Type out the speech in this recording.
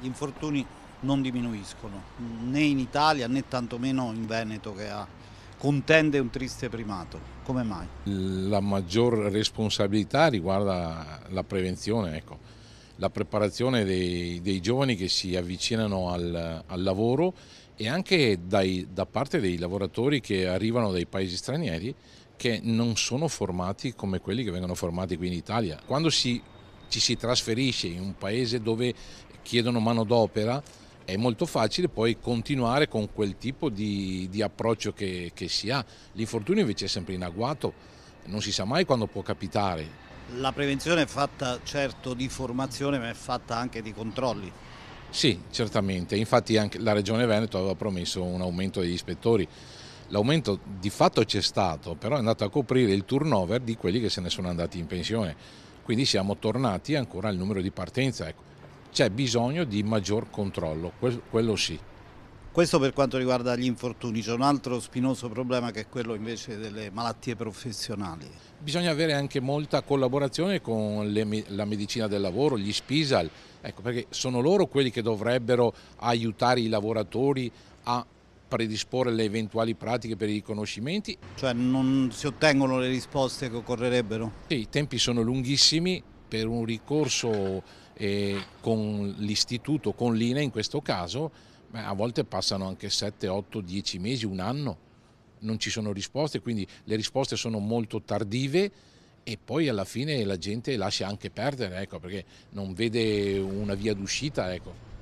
gli infortuni non diminuiscono, né in Italia né tantomeno in Veneto che ha, contende un triste primato. Come mai? La maggior responsabilità riguarda la prevenzione, ecco. la preparazione dei, dei, giovani che si avvicinano al, al lavoro e anche dai, da parte dei lavoratori che arrivano dai paesi stranieri che non sono formati come quelli che vengono formati qui in Italia. Quando si ci si trasferisce in un paese dove chiedono manodopera è molto facile poi continuare con quel tipo di, di approccio che, che, si ha. L'infortunio invece è sempre in agguato, non si sa mai quando può capitare. La prevenzione è fatta certo di formazione ma è fatta anche di controlli. Sì, certamente, infatti anche la Regione Veneto aveva promesso un aumento degli ispettori. L'aumento di fatto c'è stato, però è andato a coprire il turnover di quelli che se ne sono andati in pensione quindi siamo tornati ancora al numero di partenza. Ecco. C'è bisogno di maggior controllo, quello sì. Questo per quanto riguarda gli infortuni, c'è un altro spinoso problema che è quello invece delle malattie professionali. Bisogna avere anche molta collaborazione con le, la medicina del lavoro, gli SPISAL, ecco, perché sono loro quelli che dovrebbero aiutare i lavoratori a predisporre le eventuali pratiche per i riconoscimenti. Cioè non si ottengono le risposte che occorrerebbero? Sì, i tempi sono lunghissimi per un ricorso eh, con l'istituto, con l'INE in questo caso, beh, a volte passano anche 7, 8, 10 mesi, un anno, non ci sono risposte, quindi le risposte sono molto tardive e poi alla fine la gente lascia anche perdere, ecco, perché non vede una via d'uscita. Ecco.